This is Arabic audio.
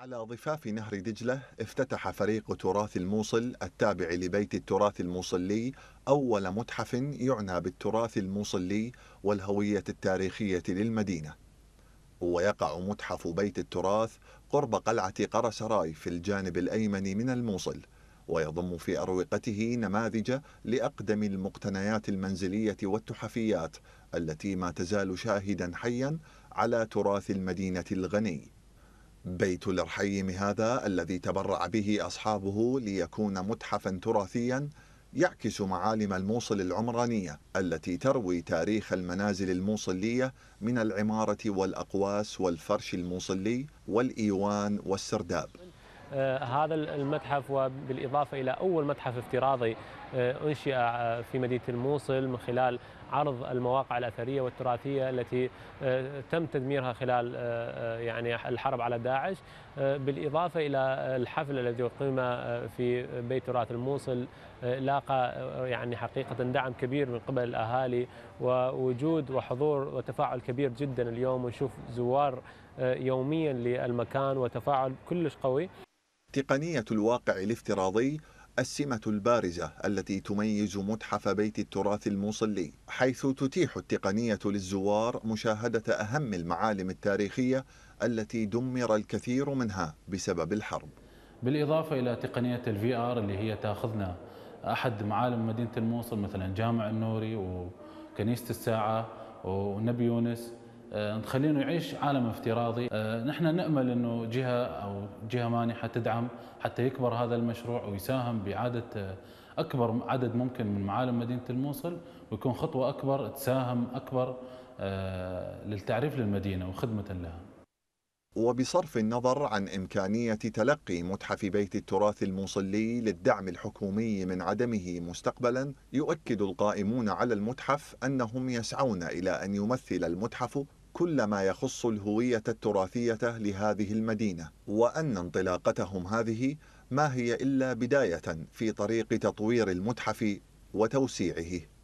على ضفاف نهر دجلة افتتح فريق تراث الموصل التابع لبيت التراث الموصلي أول متحف يعنى بالتراث الموصلي والهوية التاريخية للمدينة ويقع متحف بيت التراث قرب قلعة قرسراي في الجانب الأيمن من الموصل ويضم في أروقته نماذج لأقدم المقتنيات المنزلية والتحفيات التي ما تزال شاهدا حيا على تراث المدينة الغني بيت الرحيم هذا الذي تبرع به أصحابه ليكون متحفا تراثيا يعكس معالم الموصل العمرانية التي تروي تاريخ المنازل الموصلية من العمارة والأقواس والفرش الموصلي والإيوان والسرداب آه، هذا المتحف وبالإضافة إلى أول متحف افتراضي آه، أنشئ آه، في مدينة الموصل من خلال عرض المواقع الاثريه والتراثيه التي آه، تم تدميرها خلال آه، آه، يعني الحرب على داعش بالاضافه الى الحفل الذي اقيم في بيت تراث الموصل لاقى يعني حقيقه دعم كبير من قبل الاهالي ووجود وحضور وتفاعل كبير جدا اليوم ونشوف زوار يوميا للمكان وتفاعل كلش قوي تقنيه الواقع الافتراضي السمة البارزة التي تميز متحف بيت التراث الموصلي حيث تتيح التقنية للزوار مشاهدة أهم المعالم التاريخية التي دمر الكثير منها بسبب الحرب بالإضافة إلى تقنية الفي آر اللي هي تأخذنا أحد معالم مدينة الموصل مثلا جامع النوري وكنيسة الساعة ونبي يونس آه، نخلينه يعيش عالم افتراضي آه، نحن نأمل أنه جهة أو جهة مانحة تدعم حتى يكبر هذا المشروع ويساهم بإعادة أكبر عدد ممكن من معالم مدينة الموصل ويكون خطوة أكبر تساهم أكبر آه، للتعريف للمدينة وخدمة لها وبصرف النظر عن إمكانية تلقي متحف بيت التراث الموصلي للدعم الحكومي من عدمه مستقبلا يؤكد القائمون على المتحف أنهم يسعون إلى أن يمثل المتحف كل ما يخص الهوية التراثية لهذه المدينة وأن انطلاقتهم هذه ما هي إلا بداية في طريق تطوير المتحف وتوسيعه